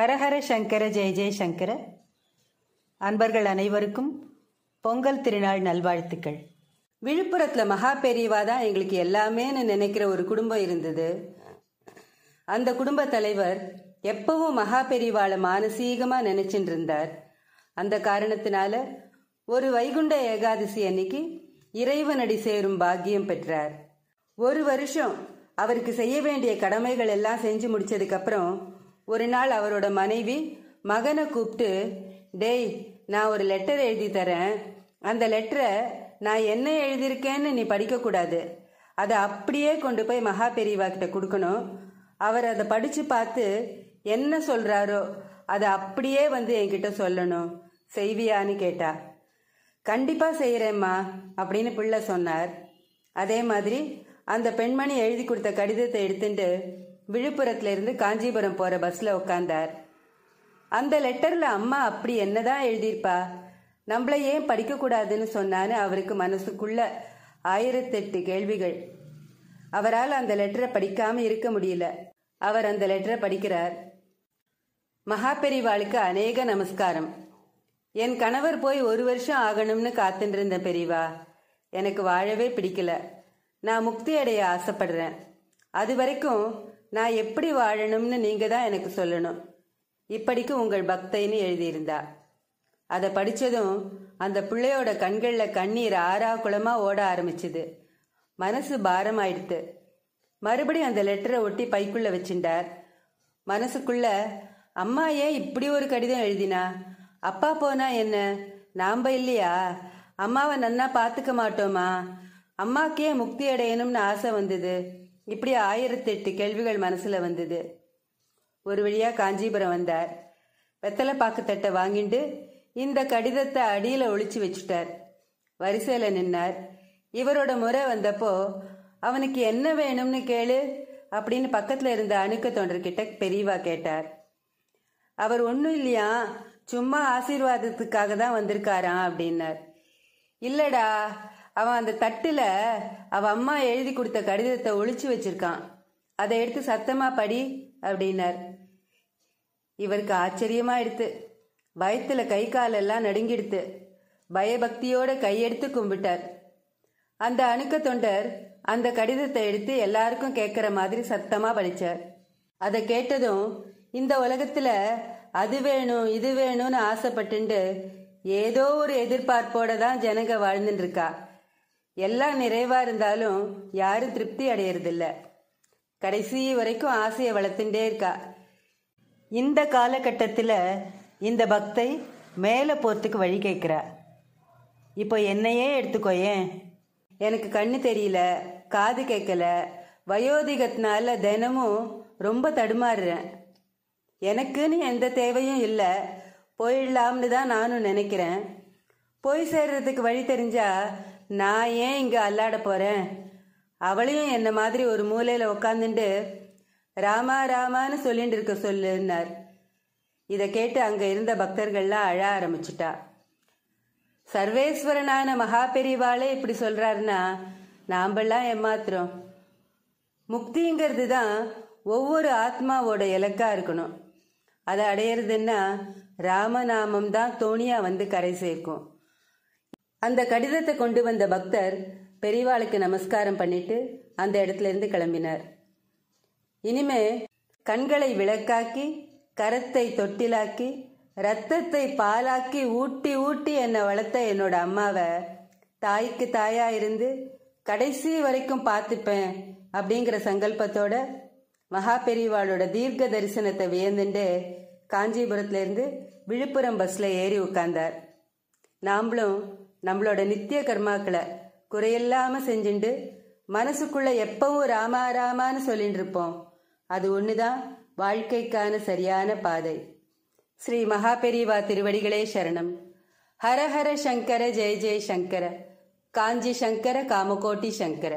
ஹரஹர சங்கர ஜெய ஜெய சங்கர அன்பர்கள் அனைவருக்கும் பொங்கல் திருநாள் நல்வாழ்த்துக்கள் விழுப்புரத்தில் மகா பெரியவா தான் எங்களுக்கு எல்லாமேன்னு நினைக்கிற ஒரு குடும்பம் இருந்தது அந்த குடும்ப தலைவர் எப்பவும் மகா பெரியவாளை மானசீகமாக நினைச்சிட்டு இருந்தார் அந்த காரணத்தினால ஒரு வைகுண்ட ஏகாதசி அன்னைக்கு இறைவனடி சேரும் பாக்கியம் பெற்றார் ஒரு வருஷம் அவருக்கு செய்ய வேண்டிய கடமைகள் எல்லாம் செஞ்சு முடிச்சதுக்கப்புறம் ஒரு நாள் அவரோட மனைவி மகனை கூப்பிட்டு டேய் நான் ஒரு லெட்டர் எழுதி தரேன் அந்த லெட்டரை நான் என்ன எழுதியிருக்கேன்னு நீ படிக்கக்கூடாது அதை அப்படியே கொண்டு போய் மகா பெரியவா கிட்ட கொடுக்கணும் அவர் அதை படித்து பார்த்து என்ன சொல்கிறாரோ அதை அப்படியே வந்து என்கிட்ட சொல்லணும் செய்வியான்னு கேட்டா கண்டிப்பாக செய்கிறேம்மா அப்படின்னு பிள்ளை சொன்னார் அதே மாதிரி அந்த பெண்மணி எழுதி கொடுத்த கடிதத்தை எடுத்துட்டு விழுப்புரத்துல இருந்து காஞ்சிபுரம் போற பஸ்ல உட்காந்தார் அந்த லெட்டர்ல அம்மா அப்படி என்னதான் எழுதியிருப்பா நம்மள ஏன் படிக்கக்கூடாதுன்னு சொன்னான்னு அவருக்கு மனசுக்குள்ள ஆயிரத்தெட்டு கேள்விகள் அவரால் அந்த லெட்டரை படிக்காம இருக்க முடியல அவர் அந்த லெட்டரை படிக்கிறார் மகா பெரிவாளுக்கு அநேக நமஸ்காரம் என் கணவர் போய் ஒரு வருஷம் ஆகணும்னு காத்துருந்த பெரியவா எனக்கு வாழவே பிடிக்கல நான் முக்தி அடைய ஆசைப்படுறேன் அது வரைக்கும் நான் எப்படி வாழணும்னு நீங்க தான் எனக்கு சொல்லணும் இப்படிக்கு உங்கள் பக்தைன்னு எழுதியிருந்தா அதை படித்ததும் அந்த பிள்ளையோட கண்களில் கண்ணீர் ஆறா குளமா ஓட ஆரம்பிச்சுது மனசு பாரமாயிடுத்து மறுபடியும் அந்த லெட்டரை ஒட்டி பைக்குள்ளே வச்சுட்டார் மனசுக்குள்ள அம்மா ஏன் இப்படி ஒரு கடிதம் எழுதினா அப்பா போனா என்ன நாம்ப இல்லையா அம்மாவை நன்னா பார்த்துக்க மாட்டோமா அம்மாக்கே முக்தி அடையணும்னு ஆசை வந்தது இப்படி ஆயிரத்தெட்டு கேள்விகள் மனசில் வந்தது ஒரு வழியாக காஞ்சிபுரம் வந்தார் வெத்தலைப்பாக்கு தட்டை வாங்கிட்டு இந்த கடிதத்தை அடியில் ஒழிச்சு வச்சுட்டார் வரிசையில் நின்னார் இவரோட முறை வந்தப்போ அவனுக்கு என்ன வேணும்னு கேளு அப்படின்னு பக்கத்தில் இருந்த அணுக்க கிட்ட பெரியவா கேட்டார் அவர் ஒன்றும் இல்லையா சும்மா ஆசீர்வாதத்துக்காக தான் வந்திருக்காராம் அப்படின்னார் இல்லடா அவன் அந்த தட்டுல அவ அம்மா எழுதி கொடுத்த கடிதத்தை ஒழிச்சு வச்சிருக்கான் அதை எடுத்து சத்தமா படி அப்படின்னார் இவருக்கு ஆச்சரியமா எடுத்து பயத்துல கை காலெல்லாம் நடுங்கிடுத்து பயபக்தியோட கையெடுத்து கும்பிட்டார் அந்த அணுக்க தொண்டர் அந்த கடிதத்தை எடுத்து எல்லாருக்கும் கேட்குற மாதிரி சத்தமாக படித்தார் அதை கேட்டதும் இந்த உலகத்தில் அது வேணும் இது வேணும்னு ஆசைப்பட்டுண்டு ஏதோ ஒரு எதிர்பார்ப்போட தான் ஜனங்க வாழ்ந்துட்டு இருக்கா எல்லாம் நிறைவாக இருந்தாலும் யாரும் திருப்தி அடையறதில்ல கடைசி வரைக்கும் ஆசையை வளர்த்துட்டே இருக்கா இந்த காலகட்டத்தில் இந்த பக்தை மேலே போகிறதுக்கு வழி கேட்குறா இப்போ என்னையே எடுத்துக்கோயேன் எனக்கு கண்ணு தெரியல காது கேட்கல வயோதிகத்தினால தினமும் ரொம்ப தடுமாறுறேன் எனக்குன்னு எந்த தேவையும் இல்லை போயிடலாம்னு தான் நானும் நினைக்கிறேன் போய் சேர்றதுக்கு வழி தெரிஞ்சால் நான் ஏன் இங்கே அல்லாட போகிறேன் அவளையும் என்னை மாதிரி ஒரு மூலையில் உக்காந்துட்டு ராமா ராமான்னு சொல்லிட்டு இருக்க சொல்லுன்னார் இதை கேட்டு அங்கே இருந்த பக்தர்கள்லாம் அழ ஆரம்பிச்சிட்டா சர்வேஸ்வரனான மகா பெரிவாளே இப்படி சொல்கிறாருன்னா நாம்பெல்லாம் ஏமாத்துறோம் முக்திங்கிறது தான் ஒவ்வொரு ஆத்மாவோட இலக்கா இருக்கணும் அதை அடையிறதுன்னா ராமநாமம் தான் தோணியா வந்து கரை சேர்க்கும் அந்த கடிதத்தை கொண்டு வந்த பக்தர் பெரியவாளுக்கு நமஸ்காரம் பண்ணிட்டு அந்த இடத்துல இருந்து கிளம்பினார் இனிமே கண்களை விளக்காக்கி கரத்தை தொட்டிலாக்கி ரத்தத்தை பாலாக்கி ஊட்டி ஊட்டி என்னை வளர்த்த என்னோட அம்மாவை தாய்க்கு தாயா இருந்து கடைசி வரைக்கும் பார்த்துப்பேன் அப்படிங்கிற சங்கல்பத்தோட மகா பெரியவாளோட தீர்க்க தரிசனத்தை வியந்துண்டு காஞ்சிபுரத்துலேருந்து விழுப்புரம் பஸ்ஸில் ஏறி உட்கார்ந்தார் நாம்ளும் நம்மளோட நித்திய கர்மாக்களை குறையில்லாம செஞ்சுண்டு மனசுக்குள்ள எப்பவும் ராமா சொல்லிட்டு இருப்போம் அது ஒண்ணுதான் வாழ்க்கைக்கான சரியான பாதை ஸ்ரீ மகாபெரிவா திருவடிகளே சரணம் ஹர ஹர சங்கர ஜெய ஜெய சங்கர காஞ்சி சங்கர காமகோட்டி சங்கர